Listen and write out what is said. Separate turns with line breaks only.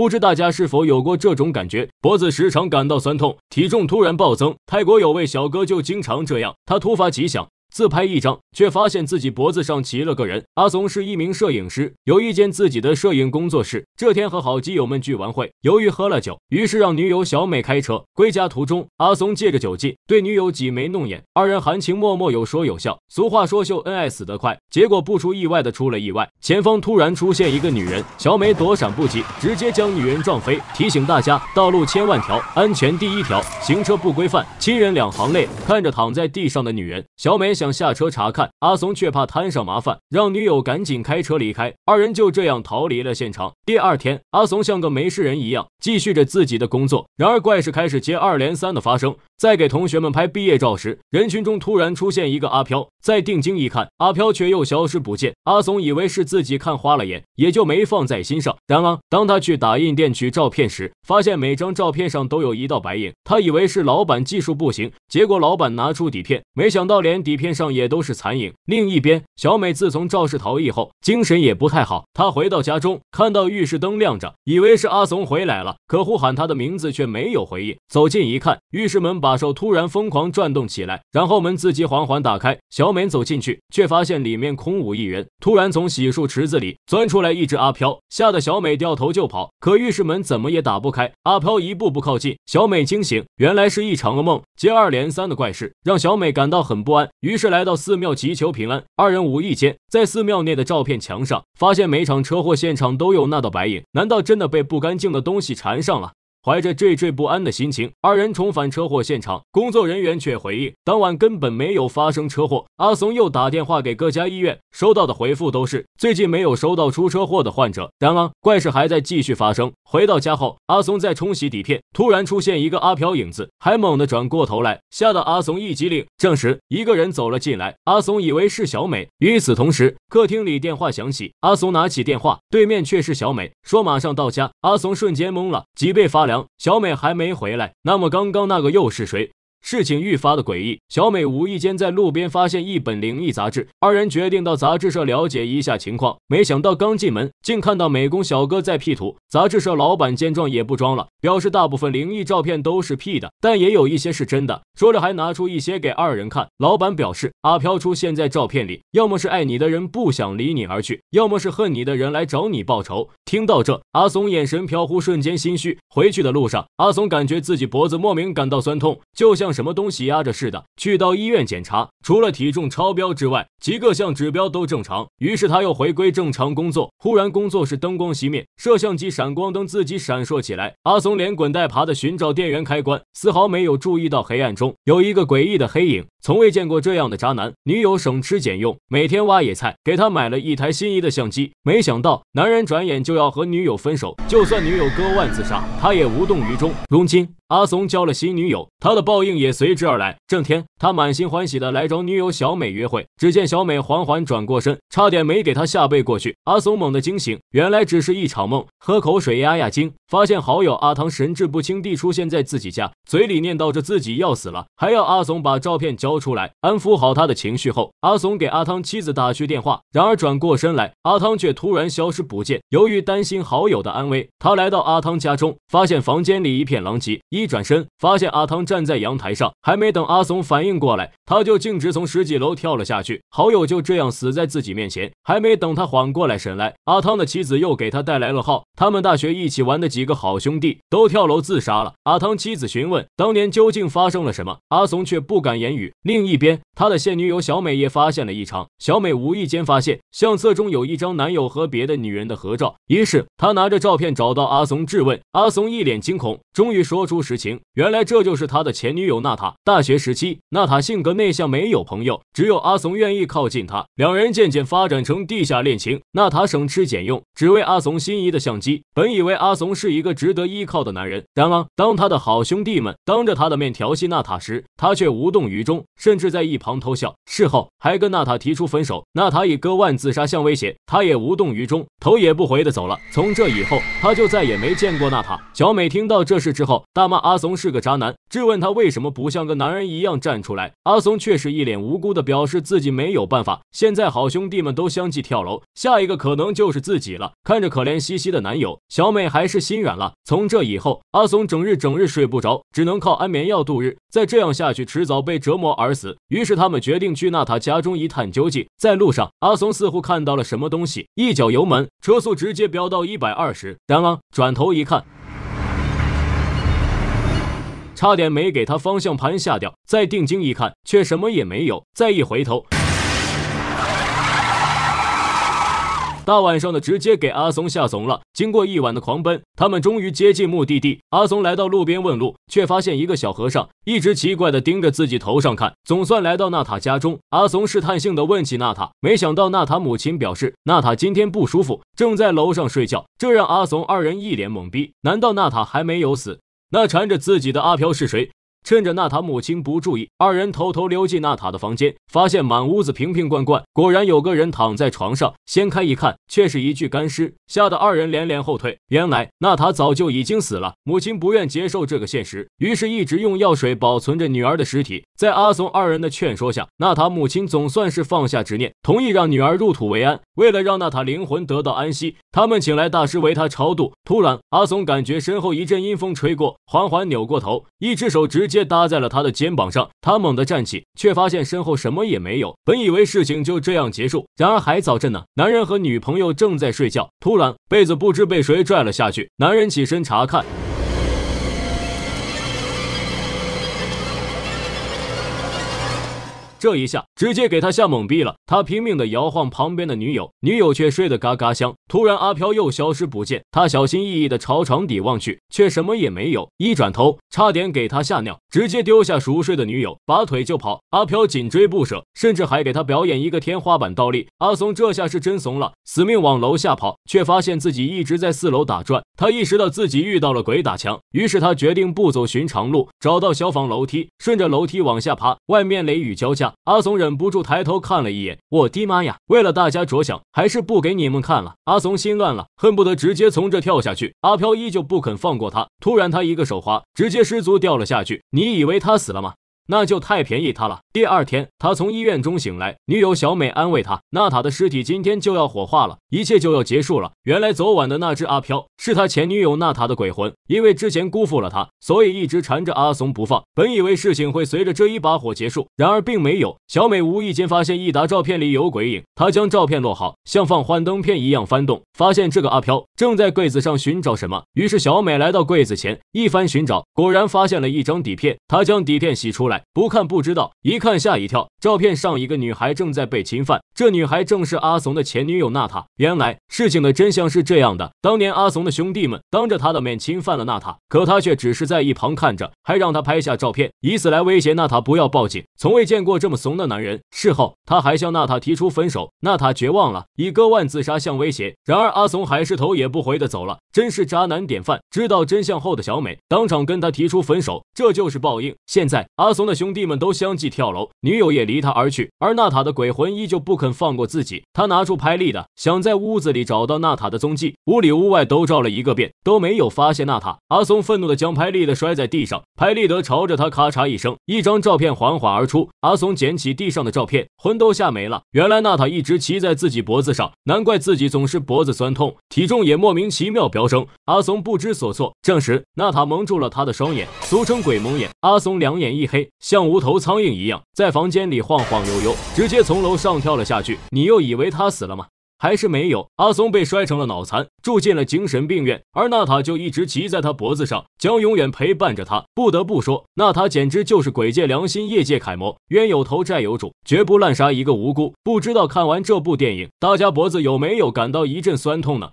不知大家是否有过这种感觉：脖子时常感到酸痛，体重突然暴增。泰国有位小哥就经常这样，他突发奇想。自拍一张，却发现自己脖子上骑了个人。阿怂是一名摄影师，有一间自己的摄影工作室。这天和好基友们聚完会，由于喝了酒，于是让女友小美开车归家。途中，阿怂借着酒劲对女友挤眉弄眼，二人含情脉脉，有说有笑。俗话说，秀恩爱死得快。结果不出意外的出了意外，前方突然出现一个女人，小美躲闪不及，直接将女人撞飞。提醒大家，道路千万条，安全第一条。行车不规范，亲人两行泪。看着躺在地上的女人，小美。想下车查看，阿怂却怕摊上麻烦，让女友赶紧开车离开。二人就这样逃离了现场。第二天，阿怂像个没事人一样，继续着自己的工作。然而，怪事开始接二连三的发生。在给同学们拍毕业照时，人群中突然出现一个阿飘。再定睛一看，阿飘却又消失不见。阿怂以为是自己看花了眼，也就没放在心上。然而，当他去打印店取照片时，发现每张照片上都有一道白影。他以为是老板技术不行，结果老板拿出底片，没想到连底片上也都是残影。另一边，小美自从肇事逃逸后，精神也不太好。她回到家中，看到浴室灯亮着，以为是阿怂回来了，可呼喊他的名字却没有回应。走近一看，浴室门把。把手突然疯狂转动起来，然后门自己缓缓打开。小美走进去，却发现里面空无一人。突然，从洗漱池子里钻出来一只阿飘，吓得小美掉头就跑。可浴室门怎么也打不开。阿飘一步步靠近，小美惊醒，原来是一场噩梦。接二连三的怪事让小美感到很不安，于是来到寺庙祈求平安。二人无意间在寺庙内的照片墙上发现，每场车祸现场都有那道白影。难道真的被不干净的东西缠上了？怀着惴惴不安的心情，二人重返车祸现场。工作人员却回忆，当晚根本没有发生车祸。阿怂又打电话给各家医院，收到的回复都是最近没有收到出车祸的患者。然而，怪事还在继续发生。回到家后，阿松在冲洗底片，突然出现一个阿飘影子，还猛地转过头来，吓得阿怂一激灵。这时，一个人走了进来，阿怂以为是小美。与此同时，客厅里电话响起，阿怂拿起电话，对面却是小美，说马上到家。阿怂瞬间懵了，脊背发凉。小美还没回来，那么刚刚那个又是谁？事情愈发的诡异，小美无意间在路边发现一本灵异杂志，二人决定到杂志社了解一下情况。没想到刚进门，竟看到美工小哥在 P 图。杂志社老板见状也不装了，表示大部分灵异照片都是 P 的，但也有一些是真的。说着还拿出一些给二人看。老板表示，阿飘出现在照片里，要么是爱你的人不想离你而去，要么是恨你的人来找你报仇。听到这，阿怂眼神飘忽，瞬间心虚。回去的路上，阿怂感觉自己脖子莫名感到酸痛，就像。什么东西压着似的，去到医院检查，除了体重超标之外，其各项指标都正常。于是他又回归正常工作。忽然，工作室灯光熄灭，摄像机闪光灯自己闪烁起来。阿松连滚带爬的寻找电源开关，丝毫没有注意到黑暗中有一个诡异的黑影。从未见过这样的渣男。女友省吃俭用，每天挖野菜给他买了一台心仪的相机。没想到，男人转眼就要和女友分手。就算女友割腕自杀，他也无动于衷。如今，阿怂交了新女友，他的报应。也随之而来。这天，他满心欢喜的来找女友小美约会，只见小美缓缓转过身，差点没给他吓背过去。阿怂猛地惊醒，原来只是一场梦。喝口水压压惊，发现好友阿汤神志不清地出现在自己家，嘴里念叨着自己要死了，还要阿怂把照片交出来。安抚好他的情绪后，阿怂给阿汤妻子打去电话。然而转过身来，阿汤却突然消失不见。由于担心好友的安危，他来到阿汤家中，发现房间里一片狼藉。一转身，发现阿汤站在阳台。上还没等阿怂反应过来，他就径直从十几楼跳了下去。好友就这样死在自己面前。还没等他缓过来神来，阿汤的妻子又给他带来了号。他们大学一起玩的几个好兄弟都跳楼自杀了。阿汤妻子询问当年究竟发生了什么，阿怂却不敢言语。另一边，他的现女友小美也发现了异常。小美无意间发现相册中有一张男友和别的女人的合照，于是她拿着照片找到阿怂质问。阿怂一脸惊恐，终于说出实情。原来这就是他的前女友。娜塔大学时期，娜塔性格内向，没有朋友，只有阿怂愿意靠近他，两人渐渐发展成地下恋情。娜塔省吃俭用，只为阿怂心仪的相机。本以为阿怂是一个值得依靠的男人，然而当他的好兄弟们当着他的面调戏娜塔时，他却无动于衷，甚至在一旁偷笑。事后还跟娜塔提出分手，娜塔以割腕自杀相威胁，他也无动于衷，头也不回的走了。从这以后，他就再也没见过娜塔。小美听到这事之后，大骂阿怂是个渣男，质问他为什么。不像个男人一样站出来，阿松却是一脸无辜的表示自己没有办法。现在好兄弟们都相继跳楼，下一个可能就是自己了。看着可怜兮兮的男友，小美还是心软了。从这以后，阿松整日整日睡不着，只能靠安眠药度日。再这样下去，迟早被折磨而死。于是他们决定去娜塔家中一探究竟。在路上，阿松似乎看到了什么东西，一脚油门，车速直接飙到一百二十。然而转头一看。差点没给他方向盘吓掉，再定睛一看，却什么也没有。再一回头，大晚上的直接给阿松吓怂了。经过一晚的狂奔，他们终于接近目的地。阿松来到路边问路，却发现一个小和尚一直奇怪的盯着自己头上看。总算来到娜塔家中，阿松试探性的问起娜塔，没想到娜塔母亲表示娜塔今天不舒服，正在楼上睡觉。这让阿松二人一脸懵逼，难道娜塔还没有死？那缠着自己的阿飘是谁？趁着娜塔母亲不注意，二人偷偷溜进娜塔的房间，发现满屋子瓶瓶罐罐，果然有个人躺在床上。掀开一看，却是一具干尸，吓得二人连连后退。原来娜塔早就已经死了，母亲不愿接受这个现实，于是一直用药水保存着女儿的尸体。在阿怂二人的劝说下，娜塔母亲总算是放下执念，同意让女儿入土为安。为了让娜塔灵魂得到安息，他们请来大师为她超度。突然，阿怂感觉身后一阵阴风吹过，缓缓扭过头，一只手直。直接搭在了他的肩膀上，他猛地站起，却发现身后什么也没有。本以为事情就这样结束，然而还早着呢。男人和女朋友正在睡觉，突然被子不知被谁拽了下去。男人起身查看。这一下直接给他吓懵逼了，他拼命的摇晃旁边的女友，女友却睡得嘎嘎香。突然，阿飘又消失不见，他小心翼翼的朝床底望去，却什么也没有。一转头，差点给他吓尿，直接丢下熟睡的女友，拔腿就跑。阿飘紧追不舍，甚至还给他表演一个天花板倒立。阿松这下是真怂了，死命往楼下跑，却发现自己一直在四楼打转。他意识到自己遇到了鬼打墙，于是他决定不走寻常路，找到消防楼梯，顺着楼梯往下爬。外面雷雨交加。阿怂忍不住抬头看了一眼，我的妈呀！为了大家着想，还是不给你们看了。阿怂心乱了，恨不得直接从这跳下去。阿飘依旧不肯放过他。突然，他一个手滑，直接失足掉了下去。你以为他死了吗？那就太便宜他了。第二天，他从医院中醒来，女友小美安慰他：“娜塔的尸体今天就要火化了，一切就要结束了。”原来昨晚的那只阿飘是他前女友娜塔的鬼魂，因为之前辜负了他，所以一直缠着阿怂不放。本以为事情会随着这一把火结束，然而并没有。小美无意间发现一沓照片里有鬼影，她将照片落，好像放幻灯片一样翻动，发现这个阿飘正在柜子上寻找什么。于是小美来到柜子前，一番寻找，果然发现了一张底片。她将底片洗出。来。不看不知道，一看吓一跳。照片上一个女孩正在被侵犯，这女孩正是阿怂的前女友娜塔。原来事情的真相是这样的：当年阿怂的兄弟们当着他的面侵犯了娜塔，可他却只是在一旁看着，还让他拍下照片，以此来威胁娜塔不要报警。从未见过这么怂的男人。事后他还向娜塔提出分手，娜塔绝望了，以割腕自杀相威胁。然而阿怂还是头也不回的走了，真是渣男典范。知道真相后的小美当场跟他提出分手，这就是报应。现在阿怂的兄弟们都相继跳楼，女友也。离他而去，而娜塔的鬼魂依旧不肯放过自己。他拿出拍立得，想在屋子里找到娜塔的踪迹。屋里屋外都照了一个遍，都没有发现娜塔。阿松愤怒地将拍立得摔在地上。拍立得朝着他咔嚓一声，一张照片缓缓而出。阿松捡起地上的照片，魂都吓没了。原来娜塔一直骑在自己脖子上，难怪自己总是脖子酸痛，体重也莫名其妙飙升。阿松不知所措。这时，娜塔蒙住了他的双眼，俗称鬼蒙眼。阿松两眼一黑，像无头苍蝇一样在房间里。晃晃悠悠，直接从楼上跳了下去。你又以为他死了吗？还是没有？阿松被摔成了脑残，住进了精神病院，而娜塔就一直骑在他脖子上，将永远陪伴着他。不得不说，娜塔简直就是鬼界良心、业界楷模。冤有头，债有主，绝不滥杀一个无辜。不知道看完这部电影，大家脖子有没有感到一阵酸痛呢？